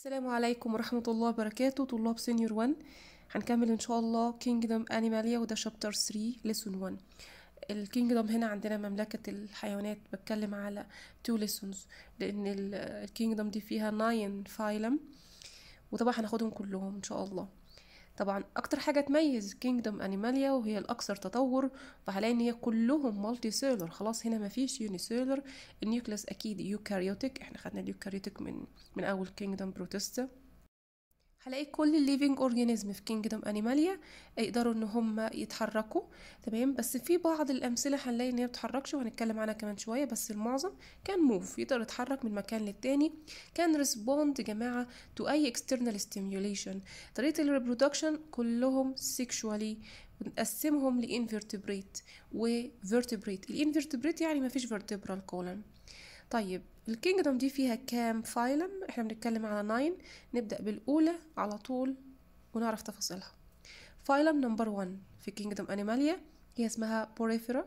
السلام عليكم ورحمة الله وبركاته طلاب سينيور 1 هنكمل ان شاء الله كينجدوم انيماليا وده شابتر 3 ليسون 1 الكينجدوم هنا عندنا مملكة الحيوانات بتكلم على تو ليسونز لان الكينجدوم دي فيها ناين فايلم وطبعا هناخدهم كلهم ان شاء الله طبعا اكتر حاجه تميز كينجدوم انيماليا وهي الاكثر تطور فهلاقي ان هي كلهم مالتي سيلر خلاص هنا مفيش يوني سيلر النيوكليس اكيد يوكاريوتيك احنا خدنا اليوكاريوتيك من من اول كينجدوم بروتيستا هلاقي كل الليفينج اورجانيزم في كينجدوم انيماليا يقدروا ان هم يتحركوا تمام بس في بعض الامثله هنلاقي ان هي بتتحركش وهنتكلم عنها كمان شويه بس المعظم كان موف يقدر يتحرك من مكان للتاني كان ريسبوند يا جماعه تو اي اكسترنال ستيميوليشن طريقه الريبرودكشن كلهم سيكشوالي بنقسمهم لانفرتبريت وفيرتبريت الانفرتبريت يعني مفيش فيرتبرال كولن طيب الكينجدوم دي فيها كام فايلم احنا بنتكلم على 9 نبدأ بالأولى على طول ونعرف تفاصيلها فايلم نمبر 1 في كينجدوم أنيماليا هي اسمها بوريفيرا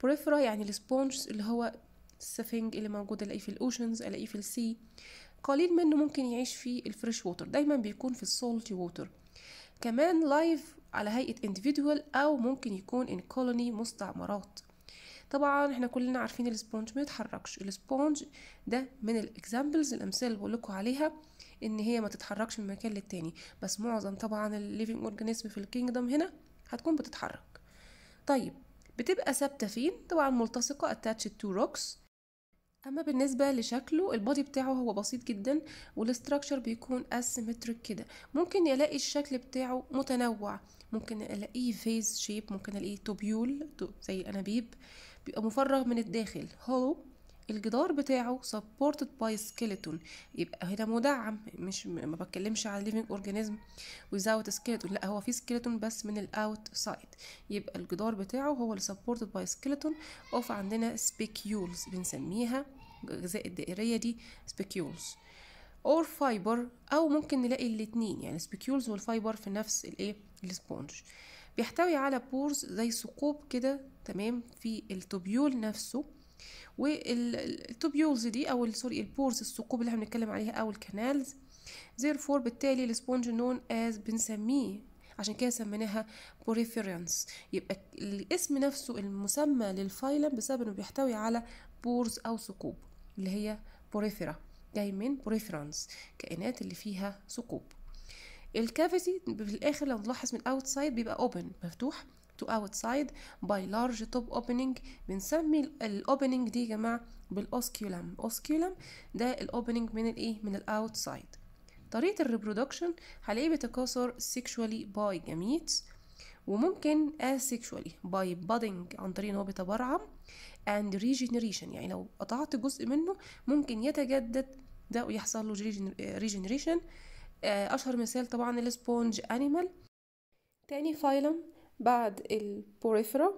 بوريفيرا يعني السبونج اللي هو السفنج اللي موجود الاقيه في الاوشنز الاقيه في السي قليل منه ممكن يعيش في الفريش ووتر دايما بيكون في السولتي ووتر كمان لايف على هيئة individual أو ممكن يكون ان كولوني مستعمرات طبعا احنا كلنا عارفين الاسبونج ما يتحركش الاسبونج ده من الاكزامبلز الامثله اللي بقولكوا عليها ان هي ما تتحركش من مكان للتاني بس معظم طبعا الليفينج اورجانيزم في الكينجدم هنا هتكون بتتحرك طيب بتبقى ثابته فين طبعا ملتصقه اتاتش تو روكس اما بالنسبه لشكله البودي بتاعه هو بسيط جدا والاستراكشر بيكون اسيمتريك كده ممكن يلاقي الشكل بتاعه متنوع ممكن الاقيه فيز شيب ممكن الاقيه توبيول زي الانابيب بيبقى مفرغ من الداخل هولو الجدار بتاعه supported by skeleton يبقى هنا مدعم مش ما بتكلمش على living organism without skeleton لا هو في skeleton بس من الاوت سايد يبقى الجدار بتاعه هو اللي supported by skeleton اوف عندنا spicules بنسميها الأجزاء الدائرية دي spicules or fiber او ممكن نلاقي الاتنين يعني spicules والفايبر في نفس الايه السبونج بيحتوي على بورز زي ثقوب كده تمام في التوبيول نفسه والتوبيولز دي او سوري البورز الثقوب اللي احنا بنتكلم عليها او الكنالز therefore بالتالي الاسبونج نون از بنسميه عشان كده سميناها بوريفيرنس يبقى الاسم نفسه المسمى للفايلم بسبب انه بيحتوي على بورز او ثقوب اللي هي بوريفيرا جاي من بوريفيرنس كائنات اللي فيها ثقوب الكافيتي في الاخر لو نلاحظ من الاوتسايد بيبقى اوبن مفتوح to outside by large top opening بنسمي الاوبننج دي يا جماعه بالاوسكيولم اوسكيولم ده الاوبننج من الايه من الاوتسايد طريقه الريبرودكشن هلاقيه بتكاثر sexually by gametes وممكن asexually by budding عن طريق ان هو بيتبرعم and regeneration يعني لو قطعت جزء منه ممكن يتجدد ده ويحصل له regeneration آه، اشهر مثال طبعا الاسبونج انيمال تاني فايلم بعد البوريفرا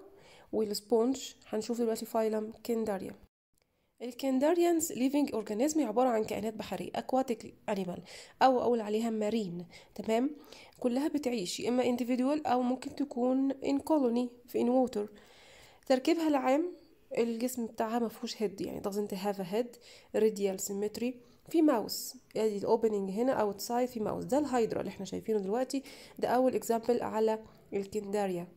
والسبونج هنشوف دلوقتي فايلم كنداريا الكنداريانز ليفينج اورجانيزم عباره عن كائنات بحريه اكواتيك انيمال او اقول عليها مارين تمام كلها بتعيش يا اما individual او ممكن تكون ان كولوني في ان ووتر تركيبها العام الجسم بتاعها ما فيهوش هيد يعني doesn't have a head radial symmetry في ماوس ادي الاوبننج هنا اوتسايد في ماوس ده الهايدرا اللي احنا شايفينه دلوقتي ده اول اكزامبل على الكنداريا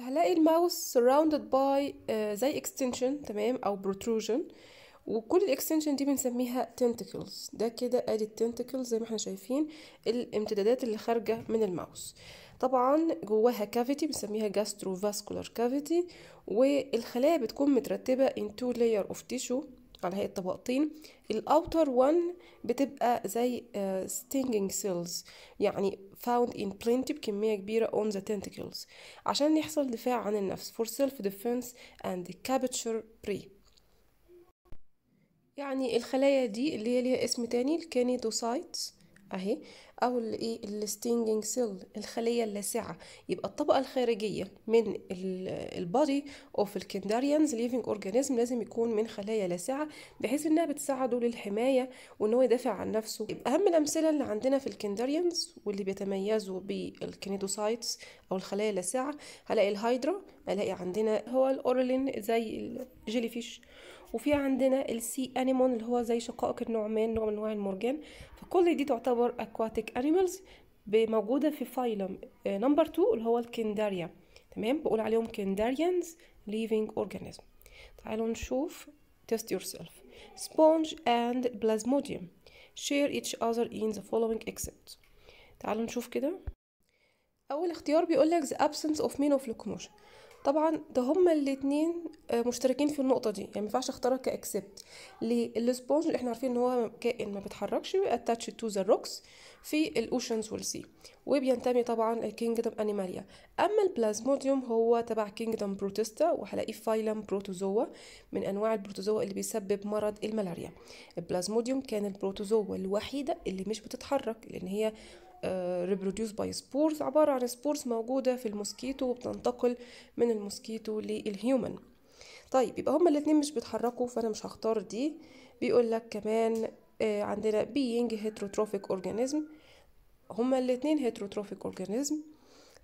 هلاقي الماوس surrounded by آه، زي extension تمام او protrusion وكل الاكستنشن دي بنسميها تنتكلز ده كده ادي التنتكلز زي ما احنا شايفين الامتدادات اللي خارجه من الماوس طبعا جواها كافيتي بنسميها gastrovascular كافيتي والخلايا بتكون مترتبه ان تو لاير اوف تيشو على هيئة طبقتين الأوتر one بتبقى زي uh, stinging cells يعني found in plenty بكمية كبيرة on the tentacles عشان يحصل دفاع عن النفس for self defense and capture prey يعني الخلايا دي اللي هي ليها اسم تاني الكانيدوسايتس اهي او الايه الستينجنج سيل الخليه اللاسعه يبقى الطبقه الخارجيه من البادي اوف الكندريانز ليفنج اورجانيزم لازم يكون من خلايا لاسعه بحيث انها بتساعده للحمايه وان هو يدافع عن نفسه يبقى اهم الامثله اللي عندنا في الكندريانز واللي بيتميزوا بالكنيدوسايتس او الخلايا اللاسعه هلاقي الهايدرا هلاقي عندنا هو الاورلين زي الجيلي فيش وفي عندنا السي انيمون اللي هو زي شقائق النعمان نوع من انواع المرجان فكل دي تعتبر اكواتيك انيمالز موجوده في فايلم نمبر 2 اللي هو الكنداريا تمام بقول عليهم كنداريانز living organism تعالوا نشوف test yourself sponge and plasmodium share each other in the following اكسبت تعالوا نشوف كده اول اختيار بيقول لك the absence of mean of locomotion طبعا ده هما الاتنين آه، مشتركين في النقطه دي يعني ما ينفعش اختارها كاكسبت ليه الاسبونج احنا عارفين ان هو كائن ما بيتحركش اتاتش تو ذا روكس في الاوشنز والسي وبينتمي طبعا لكينجدم انيماليا اما البلازموديوم هو تبع كينجدم بروتيستا وهلاقيه فايلم بروتوزوا من انواع البروتوزوا اللي بيسبب مرض الملاريا البلازموديوم كان البروتوزوا الوحيده اللي مش بتتحرك لان هي ريبروديوس باي سبورز عبارة عن سبورز موجودة في الموسكيتو وبتنتقل من الموسكيتو للهيومن طيب يبقى هما الاتنين مش بيتحركوا فأنا مش هختار دي بيقول لك كمان آه، عندنا being heterotrophic organism هما الاتنين heterotrophic organism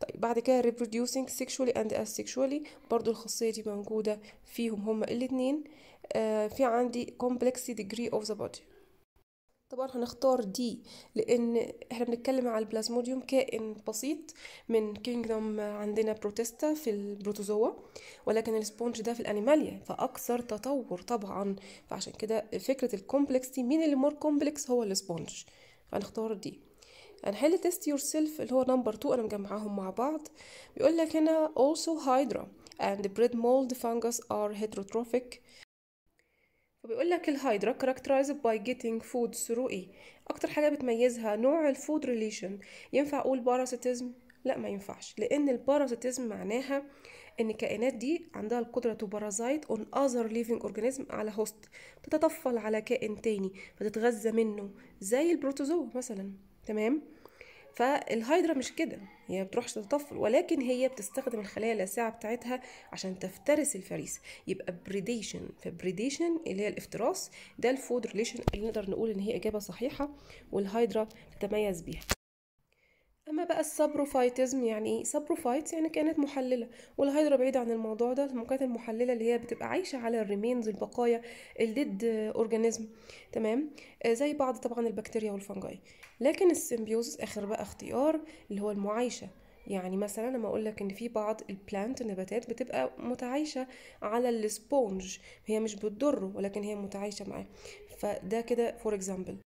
طيب بعد كده reproducing sexually and asexually برضو الخاصية دي موجودة فيهم هما الاتنين آه، في عندي complex degree of the body طبعا هنختار دي لان احنا بنتكلم على البلازموديوم كائن بسيط من كينجدوم عندنا بروتيستا في البروتوزوا ولكن السبونج ده في الانيماليا فاكثر تطور طبعا فعشان كده فكره الكومبلكس دي مين اللي مور كومبلكس هو السبونج هنختار دي هنحل تيست يور سيلف اللي هو نمبر 2 انا مجمعاهم مع بعض بيقول لك هنا also hydra and bread mold fungus are heterotrophic فبيقول لك الهايدرا characterized by getting food through ايه اكتر حاجه بتميزها نوع الفود ريليشن ينفع اقول باراسيتيزم لا ما ينفعش لان الباراسيتيزم معناها ان الكائنات دي عندها القدره تو بارازايت اون اذر ليفنج اورجانيزم على هوست تتطفل على كائن تاني فتتغذى منه زي البروتوزوا مثلا تمام فالهايدرا مش كده هي ما بتروحش تطفل ولكن هي بتستخدم الخلايا اللاسعه بتاعتها عشان تفترس الفريسه يبقى بريديشن فبريديشن اللي هي الافتراس ده الفود ريليشن اللي نقدر نقول ان هي اجابه صحيحه والهايدرا تتميز بيها اما بقى السابروفايتزم يعني ايه سابروفايتس يعني كانت محلله والهيدرا بعيده عن الموضوع ده كانت المحلله اللي هي بتبقى عايشه على الريمينز البقايا الديد اورجانيزم تمام آه، زي بعض طبعا البكتيريا والفنجاي لكن السيمبيوزس اخر بقى اختيار اللي هو المعايشه يعني مثلا لما اقول لك ان في بعض البلانت النباتات بتبقى متعايشه على السبونج هي مش بتضره ولكن هي متعايشه معاه فده كده فور اكزامبل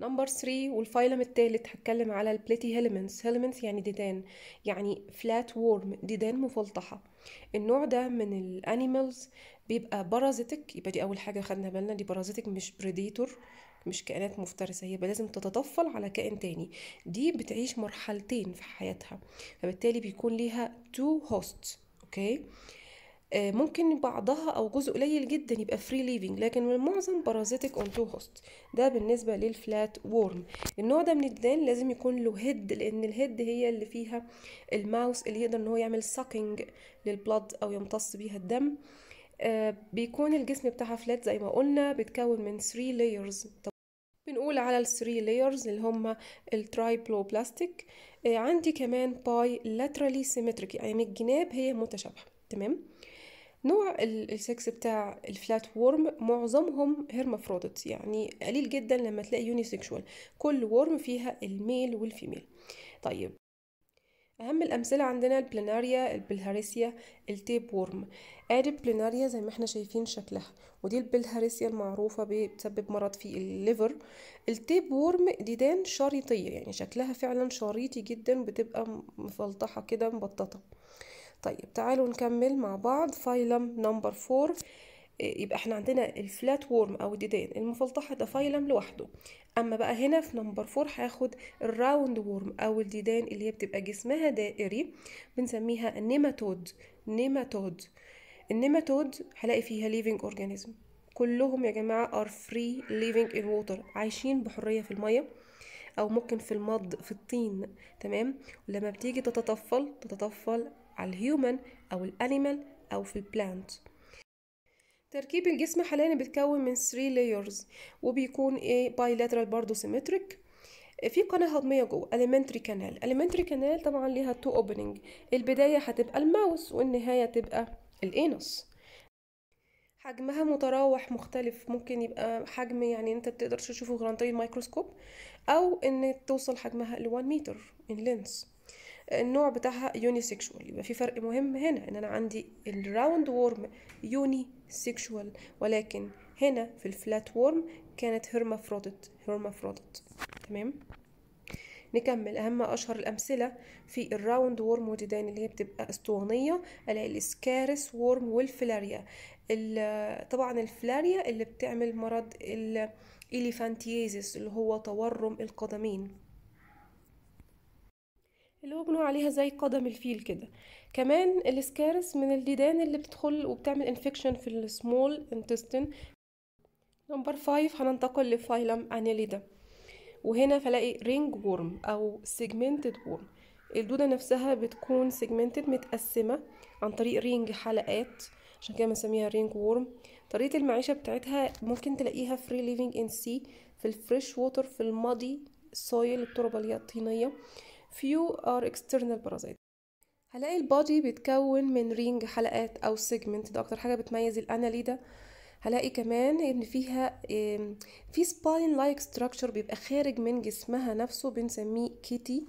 نمبر 3 والفايلم التالت هتكلم على البليتي هيلمنتس هيلمنتس يعني ديدان يعني فلات وورم ديدان مفلطحه النوع ده من الانيمالز بيبقى بارازيتك يبقى دي اول حاجه خدنا بالنا دي بارازيتك مش بريديتور مش كائنات مفترسه هي لازم تتطفل على كائن تاني دي بتعيش مرحلتين في حياتها فبالتالي بيكون ليها تو هوست اوكي okay. آه، ممكن بعضها او جزء قليل جدا يبقى فري ليفنج لكن من المعظم بارازيتك اون تو هوست ده بالنسبه للفلات وورم النوع ده من الدان لازم يكون له هيد لان الهيد هي اللي فيها الماوس اللي يقدر ان هو يعمل ساكنج للبلد او يمتص بيها الدم آه بيكون الجسم بتاعها فلات زي ما قلنا بيتكون من 3 لايرز بنقول على الثري لايرز اللي هما الترايبلوبلاستيك آه عندي كمان باي لاترالي سيمتريك يعني الجناب هي متشابهه تمام نوع السكس بتاع الفلات وورم معظمهم هرمافرودت يعني قليل جدا لما تلاقي يونيسكشوال كل وورم فيها الميل والفيميل طيب أهم الأمثلة عندنا البلاناريا البلهارسيا التيب وورم آدي البلاناريا زي ما احنا شايفين شكلها ودي البلهارسيا المعروفة بتسبب مرض في الليفر التيب وورم ديدان شريطية يعني شكلها فعلا شريطي جدا بتبقى مفلطحة كده مبططة طيب تعالوا نكمل مع بعض فايلم نمبر فور إيه، يبقى احنا عندنا الفلات وورم او الديدان المفلطحه ده فايلم لوحده اما بقى هنا في نمبر فور هاخد الراوند وورم او الديدان اللي هي بتبقى جسمها دائري بنسميها نيماتود نيماتود النيماتود هلاقي فيها ليفينج اورجانيزم كلهم يا جماعه ار فري ليفينج ان ووتر عايشين بحريه في الميه او ممكن في المض في الطين تمام ولما بتيجي تتطفل تتطفل على الهيومن أو الأنيمال أو في البلانت تركيب الجسم حاليا بيتكون من 3 layers وبيكون ايه بايلاترال برضه سيمتريك في قناة هضمية جوه elementary كانال elementary كانال طبعا ليها تو اوبننج البداية هتبقى الماوس والنهاية تبقى الانس حجمها متراوح مختلف ممكن يبقى حجم يعني انت تقدر تشوفه عن طريق الميكروسكوب او ان توصل حجمها ل 1 متر in length النوع بتاعها يوني سيكشوال يبقى في فرق مهم هنا ان انا عندي الراوند وورم يوني سيكشوال ولكن هنا في الفلات وورم كانت هرمافرودت هرمافرودت تمام نكمل أهم أشهر الأمثلة في الراوند وورم وديدان اللي هي بتبقى أسطوانية الاقي الإسكارس وورم والفلاريا طبعا الفلاريا اللي بتعمل مرض الإليفانتيازيس اللي هو تورم القدمين اللي هو بنقول عليها زي قدم الفيل كده كمان الاسكارس من الديدان اللي بتدخل وبتعمل انفكشن في السمول انتستين نمبر 5 هننتقل لفايلم انيليدا وهنا فلاقي رينج وورم او سيجمنتد وورم الدودة نفسها بتكون سيجمنتد متقسمة عن طريق رينج حلقات عشان كده بنسميها رينج وورم طريقة المعيشة بتاعتها ممكن تلاقيها فري ليفينج ان سي في الفريش ووتر في المادي سويل التربة الطينية few are external parasites هلاقي البادي بيتكون من رينج حلقات او سيجمنت ده اكتر حاجه بتميز الاناليدا هلاقي كمان ان فيها في سباين لايك ستراكشر بيبقى خارج من جسمها نفسه بنسميه كيتي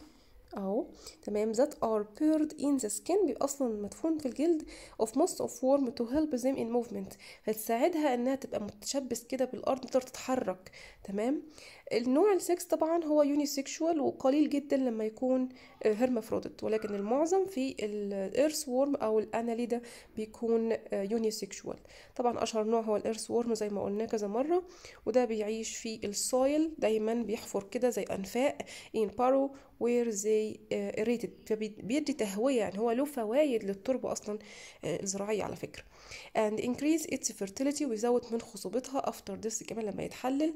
اهو تمام ذات ار بيرد in the skin بيبقى اصلا مدفون في الجلد of موست of وورم to help them in movement هتساعدها انها تبقى متشبث كده بالارض تقدر تتحرك تمام النوع السكس طبعا هو يونيسكشوال وقليل جدا لما يكون هرمافروديت ولكن المعظم في الارث وورم او الاناليدا بيكون يونيسكشوال طبعا اشهر نوع هو الارث وورم زي ما قلنا كذا مره وده بيعيش في السويل دايما بيحفر كده زي انفاق ان بارو وير زي اريتد فبيدي تهويه يعني هو له فوايد للتربه اصلا الزراعيه على فكره and increase its fertility ويزود من خصوبتها after this كمان لما يتحلل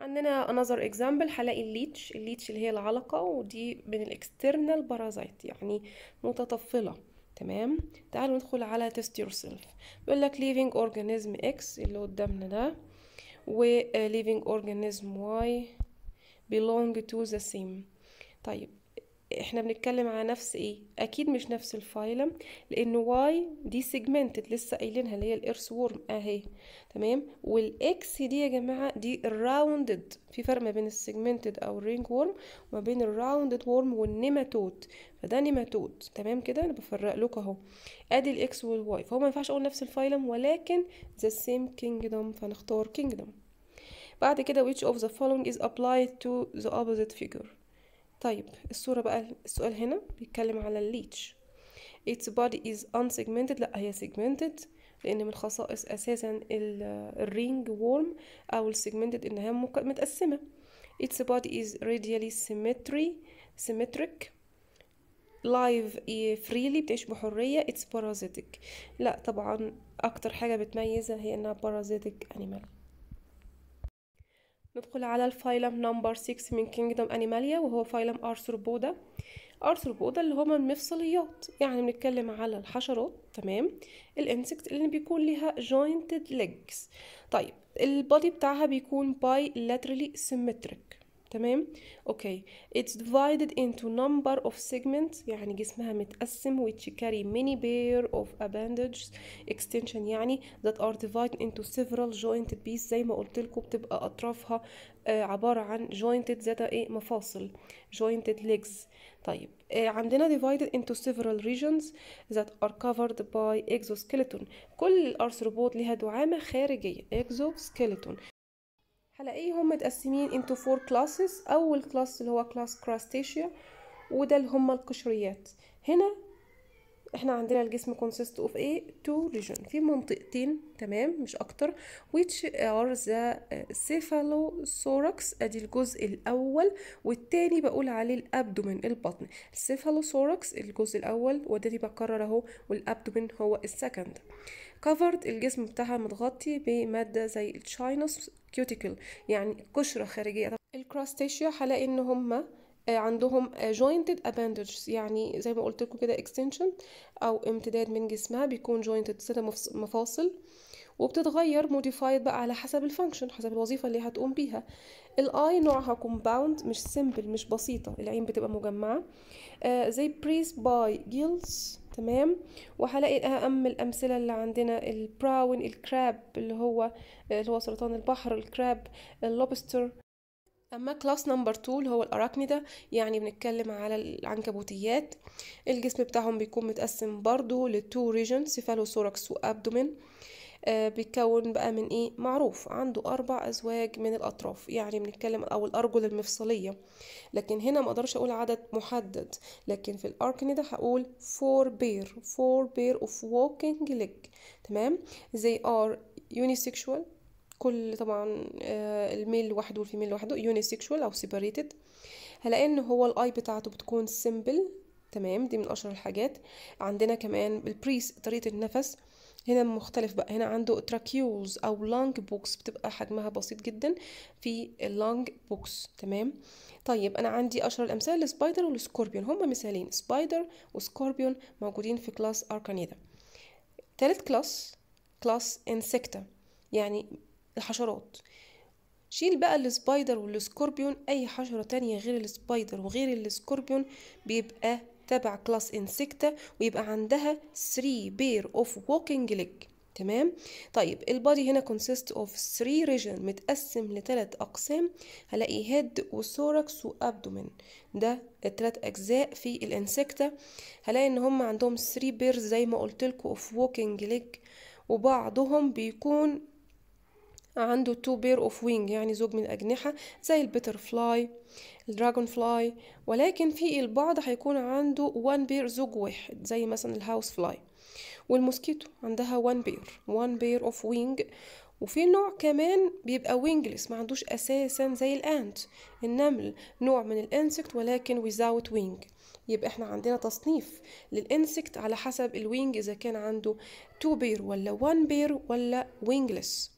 عندنا another example هلاقي الليتش الليتش اللي هي العلقة ودي من الاكسترنال بارازايت يعني متطفلة تمام تعالوا ندخل على test yourself بيقول لك living organism X اللي قدامنا ده و living organism Y belong to the same طيب احنا بنتكلم على نفس ايه اكيد مش نفس الفايلم لان واي دي سيجمنتد لسه قايلينها اللي هي الارث وورم اهي تمام والاكس دي يا جماعه دي الراوندد في فرق ما بين السيجمنتد او الرينج وورم وما بين الراوندد وورم والنيماتود فده نيماتود تمام كده انا بفرق لكم اهو ادي الاكس والواي فهو ما ينفعش اقول نفس الفايلم ولكن ذا سيم كينجدوم فنختار كينجدوم بعد كده which of the following is applied to the opposite figure طيب الصورة بقى السؤال هنا بيتكلم على الليتش its body is unsegmented لا هي segmented لان من خصائص اساسا الرينج وورم او السيجمنتد انها متقسمه its body is radially symmetry symmetric live freely بتعيش بحرية it's parasitic لا طبعا اكتر حاجة بتميزها هي انها parasitic animal ندخل على الفايلم نمبر 6 من كينجدوم انيماليا وهو فايلم ارثروبودا ارثروبودا اللي هما المفصليات يعني بنتكلم على الحشرات تمام الانسكت اللي بيكون ليها jointed legs طيب البادي بتاعها بيكون باي لاترالي symmetric تمام اوكي اتس divided into number of segments يعني جسمها متقسم which carry many pair of appendages extension يعني that are divided into several jointed pieces زي ما قلت لكم بتبقى اطرافها عباره عن jointed ذات ايه مفاصل jointed legs طيب عندنا divided into several regions that are covered by exoskeleton كل الارثروبود ليها دعامه خارجيه exoskeleton هلاقيهم ايه متقسمين into four classes اول كلاس اللي هو كلاس crustacean وده اللي هم القشريات هنا احنا عندنا الجسم consist of a two region في منطقتين تمام مش اكتر which are the cephalothorax ادي الجزء الاول والتاني بقول عليه الابدومن البطن الcephalothorax الجزء الاول وده بكرر اهو والابدومن هو السكند كفرد الجسم بتاعها متغطي بمادة زي الشاينوس كيوتيكل يعني قشرة خارجية الكراستيشيا هلاقي ان هما آه، عندهم آه، jointed appendages يعني زي ما قلت لكم كده extension او امتداد من جسمها بيكون jointed ستة مفاصل وبتتغير موديفايد بقى على حسب الفانكشن حسب الوظيفه اللي هتقوم بيها الاي نوعها كومباوند مش سيمبل مش بسيطه العين بتبقى مجمعه آه زي بريس باي جيلز تمام وهلاقي اهم الامثله اللي عندنا البراون الكراب اللي هو اللي هو سرطان البحر الكراب اللوبستر اما كلاس نمبر 2 اللي هو الاراكنيدا يعني بنتكلم على العنكبوتيات الجسم بتاعهم بيكون متقسم برضو لتو ريجن سيفالوثوركس وابدومين آه، بيتكون بقى من ايه معروف عنده اربع ازواج من الاطراف يعني بنتكلم او الارجل المفصليه لكن هنا ما اقدرش اقول عدد محدد لكن في ده هقول فور بير فور بير اوف ووكينج ليج تمام زي ار يونيسيكشوال كل طبعا آه، الميل لوحده والفيميل لوحده يونيسيكشوال او سيباريتد هلاقي ان هو الاي بتاعته بتكون سيمبل تمام دي من اشهر الحاجات عندنا كمان البريس طريقه النفس هنا مختلف بقى هنا عنده تراكيوز او لونج بوكس بتبقى حجمها بسيط جدا في اللونج بوكس تمام طيب انا عندي اشهر الامثال السبايدر والسكوربيون هما مثالين سبايدر وسكوربيون موجودين في كلاس اركانيدا تالت كلاس كلاس انسكتا يعني الحشرات شيل بقى السبايدر والسكوربيون اي حشرة تانية غير السبايدر وغير السكوربيون بيبقى تبع كلاس انسكتا ويبقى عندها 3 بير اوف walking leg تمام طيب البادي هنا consist of 3 region متقسم لثلاث اقسام هلاقي هيد وثوركس وابدومين ده الثلاث اجزاء في الانسكتا هلاقي ان هم عندهم 3 بيرز زي ما قلت لكم اوف walking leg وبعضهم بيكون عنده تو بير اوف وينج يعني زوج من الاجنحه زي البيتر فلاي دراجون فلاي ولكن في البعض هيكون عنده وان بير زوج واحد زي مثلا الهاوس فلاي والموسكيتو عندها وان بير وان بير اوف وينج وفي نوع كمان بيبقى وينجلس ما عندوش اساسا زي الانت النمل نوع من الانسكت ولكن ويزاوت وينج يبقى احنا عندنا تصنيف للانسكت على حسب الوينج اذا كان عنده تو بير ولا وان بير ولا وينجلس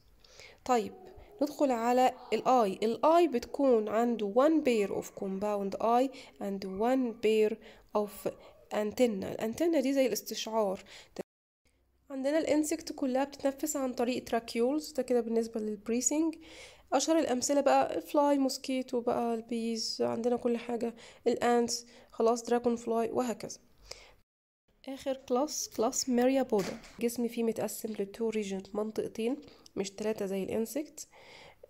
طيب ندخل على الاي الاي بتكون عنده one pair of compound eye and one pair of antenna الانتنة دي زي الاستشعار عندنا الانسكت كلها بتتنفس عن طريق تراكيولز ده كده بالنسبة للبريسنج اشهر الامثله بقى فلاي موسكيتو بقى البيز عندنا كل حاجه الانس خلاص دراجون فلاي وهكذا اخر كلاس كلاس ميريا بودا جسمي فيه متقسم لتو ريجن منطقتين مش ثلاثة زي الانسكت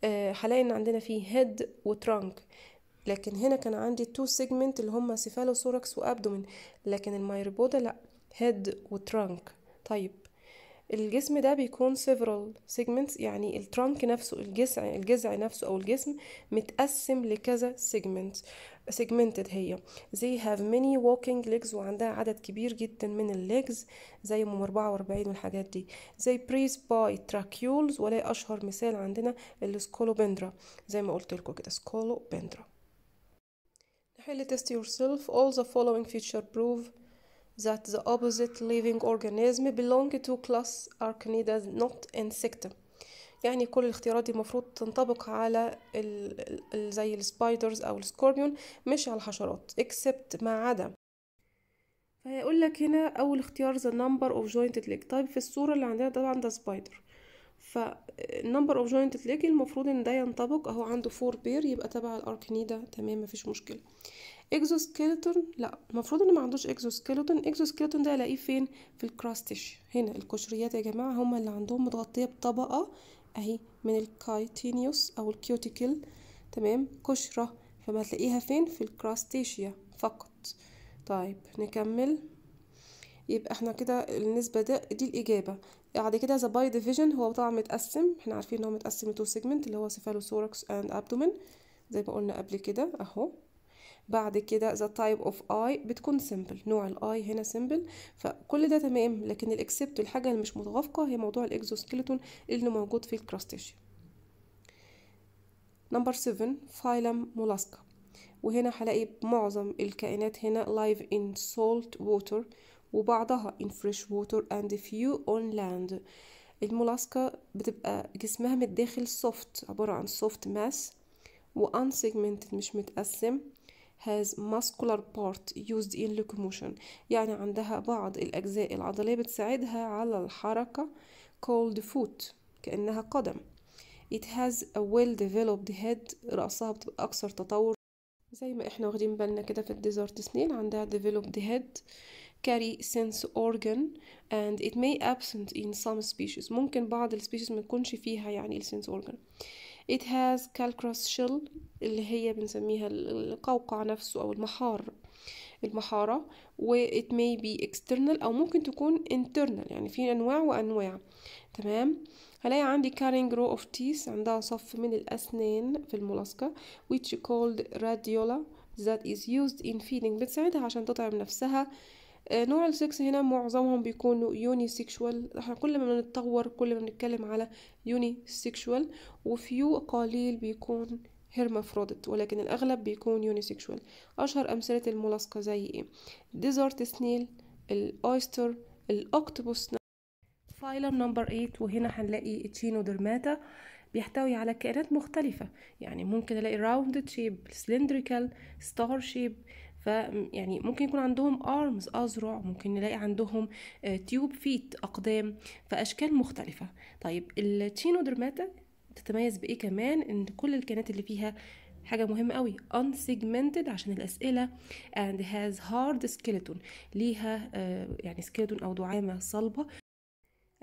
أه هلاقي ان عندنا فيه هيد وترانك لكن هنا كان عندي تو سيجمنت اللي هما سيفالوسوركس وابدومين لكن المايربودا لا هيد وترانك طيب الجسم ده بيكون several segments يعني الترانك نفسه الجسع الجذع نفسه او الجسم متقسم لكذا segment segmented هي they have many walking legs وعندها عدد كبير جدا من legs زي ام 44 والحاجات دي they breathe by tracheoles ولا اشهر مثال عندنا السكولوبندرا زي ما قلت لكم كده سكولوبندرا نحل test yourself all the following feature prove that the opposite living organism belong to class Arcanida not insectum يعني كل الاختيارات دي المفروض تنطبق على ال ال زي السبايدرز او السكوربيون مش على الحشرات اكسبت ما عدا فهيقول لك هنا اول اختيار ذا نمبر اوف جوينتد ليج طيب في الصوره اللي عندنا طبعا ده سبايدر فالنمبر اوف جوينتد ليج المفروض ان ده ينطبق اهو عنده فور بير يبقى تبع الاركنيدا تمام مفيش مشكله اكزوسكيلتون لا المفروض ان ما عندوش اكزوسكيلتون اكزوسكيلتون ده الاقيه فين في الكراستيش هنا القشريات يا جماعه هما اللي عندهم متغطيه بطبقه اهي من الكايتينيوس او الكيوتيكل تمام قشرة فما تلاقيها فين في الكراستيشيا فقط طيب نكمل يبقى احنا كده النسبة ده دي الإجابة بعد كده ذا باي ديفيجن هو طبعا متقسم احنا عارفين ان هو متقسم لتو سيجمنت اللي هو سيفالوثوركس اند ابدومن زي ما قلنا قبل كده اهو بعد كده the type of I بتكون simple نوع الاي هنا simple فكل ده تمام لكن الاكسبت الحاجة اللي مش متوافقة هي موضوع الاكزوسكيلتون اللي موجود في الكراستيشن نمبر 7 فايلم مولاسكا وهنا هلاقي معظم الكائنات هنا live in salt water وبعضها in fresh water and few on land المولاسكا بتبقى جسمها من الداخل soft عبارة عن soft mass وانسيجمنتد مش متقسم has muscular part used in locomotion يعني عندها بعض الأجزاء العضلية بتساعدها على الحركة called foot كأنها قدم it has a well developed head رأسها بتبقى أكثر تطور زي ما احنا واخدين بالنا كده في الديزرت سنين عندها developed head carry sense organ and it may absent in some species ممكن بعض species ما تكونش فيها يعني السنس organ it has calcareous shell اللي هي بنسميها القوقع نفسه أو المحار المحارة و it may be external أو ممكن تكون internal يعني في أنواع وأنواع تمام هلاقي عندي carrying row of teeth عندها صف من الأسنان في الملاصقة which called radiola that is used in feeding بتساعدها عشان تطعم نفسها آه، نوع السكس هنا معظمهم بيكونوا يوني سيكشوال احنا كل ما بنتطور كل ما بنتكلم على يوني سيكشوال وفيو قليل بيكون هيرمافروديت ولكن الأغلب بيكون يوني سيكشوال أشهر أمثلة الملاصقه زي إيه ديزرت سنيل الأويستر الأوكتوبوس فايلم نمبر 8 وهنا هنلاقي تشينودرماتا بيحتوي على كائنات مختلفة يعني ممكن ألاقي راوند شيب سلندريكال ستار شيب فيعني ممكن يكون عندهم ارمز اذرع ممكن نلاقي عندهم تيوب آه، فيت اقدام فاشكال مختلفه طيب التشينودرماتا تتميز بايه كمان ان كل الكائنات اللي فيها حاجة مهمة قوي unsegmented عشان الأسئلة and has hard skeleton ليها آه، يعني سكيلتون أو دعامة صلبة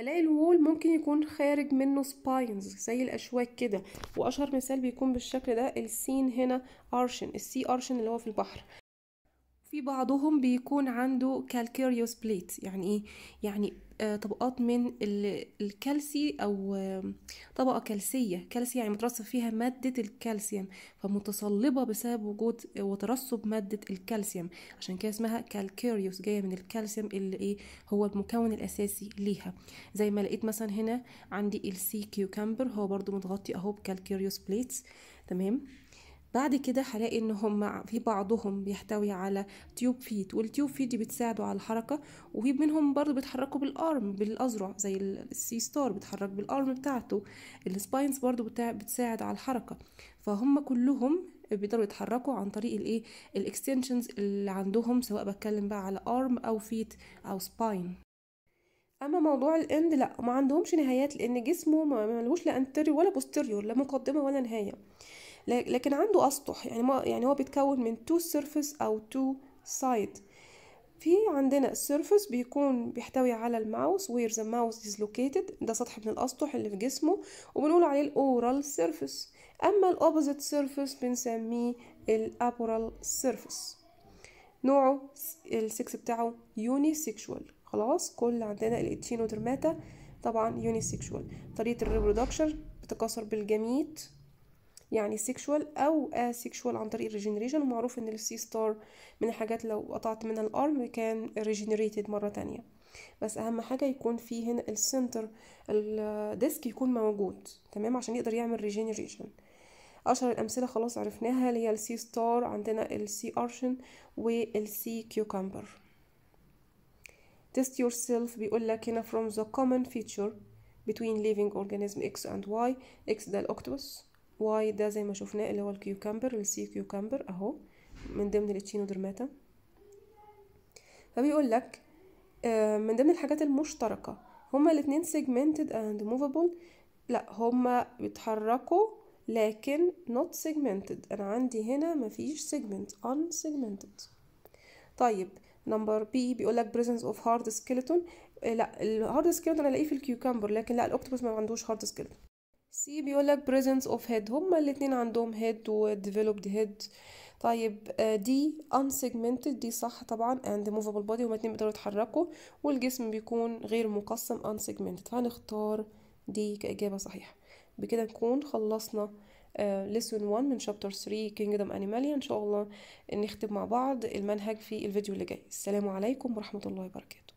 الاقي الوول ممكن يكون خارج منه سباينز زي الاشواك كده واشهر مثال بيكون بالشكل ده السين هنا ارشن السي ارشن اللي هو في البحر في بعضهم بيكون عنده كالكيريوس بليت يعني ايه يعني آه، طبقات من الكالسي او آه، طبقه كالسيه كالسي يعني مترسب فيها ماده الكالسيوم فمتصلبه بسبب وجود آه، وترسب ماده الكالسيوم عشان كده اسمها كالكيريوس جايه من الكالسيوم اللي ايه هو المكون الاساسي ليها زي ما لقيت مثلا هنا عندي السي كيوكمبر هو برضو متغطي اهو بكالكيريوس بليتس تمام بعد كده هلاقي ان هم في بعضهم بيحتوي على تيوب فيت والتيوب فيت دي بتساعده على الحركه وفي منهم برضو بيتحركوا بالارم بالاذرع زي السي ستار بيتحرك بالارم بتاعته السباينز برضو بتساعد على الحركه فهم كلهم بيقدروا يتحركوا عن طريق الايه الاكستنشنز اللي عندهم سواء بتكلم بقى على ارم او فيت او سباين اما موضوع الاند لا ما عندهمش نهايات لان جسمه ما ملهوش لا انتيريور ولا بوستيريور لا مقدمه ولا نهايه لكن عنده أسطح يعني ما يعني هو بيتكون من تو سيرفس أو تو سايد في عندنا السيرفس بيكون بيحتوي على الماوس وير ذا ماوس از لوكيتد ده سطح من الأسطح اللي في جسمه وبنقول عليه الأورال سيرفس أما الأوبوزيت سيرفس بنسميه الأبورال سيرفس نوعه السكس بتاعه يوني سيكشوال خلاص كل عندنا الإتشينودرماتا طبعا يوني سيكشوال طريقة الريبرودكشن بتكاثر بالجميت يعني سيكشوال او اسيكشوال عن طريق الريجنريشن ومعروف ان السي ستار من الحاجات لو قطعت منها الارم كان ريجنريتد مره تانية بس اهم حاجه يكون فيه هنا السنتر الديسك يكون موجود تمام عشان يقدر يعمل ريجنريشن اشهر الامثله خلاص عرفناها اللي هي السي ستار عندنا السي ارشن والسي كيوكمبر test yourself بيقول لك هنا from the common feature between living organism x and y x ده الأكتوبس واي ده زي ما شفناه اللي هو الكيوكمبر السي كيوكمبر اهو من ضمن الاتشينودرماتا فبيقول لك آه، من ضمن الحاجات المشتركة هما الاتنين segmented and movable لا هما بيتحركوا لكن not segmented انا عندي هنا مفيش segment unsegmented طيب نمبر بي بيقول لك presence of hard skeleton آه، لا الهارد سكيلتون الاقيه في الكيوكمبر لكن لا الاكتوبس ما عندوش هارد سكيلتون سي بيقولك بريزنس اوف هيد هما الاتنين عندهم هيد وديفلوبد هيد طيب آه، دي سيجمنتد دي صح طبعا اند موفبل بودي هما الاثنين بيقدروا يتحركوا والجسم بيكون غير مقسم سيجمنتد فهنختار دي كإجابة صحيحة بكده نكون خلصنا ليسون آه، 1 من شابتر 3 كينجدم انيماليا ان شاء الله نختم مع بعض المنهج في الفيديو اللي جاي السلام عليكم ورحمة الله وبركاته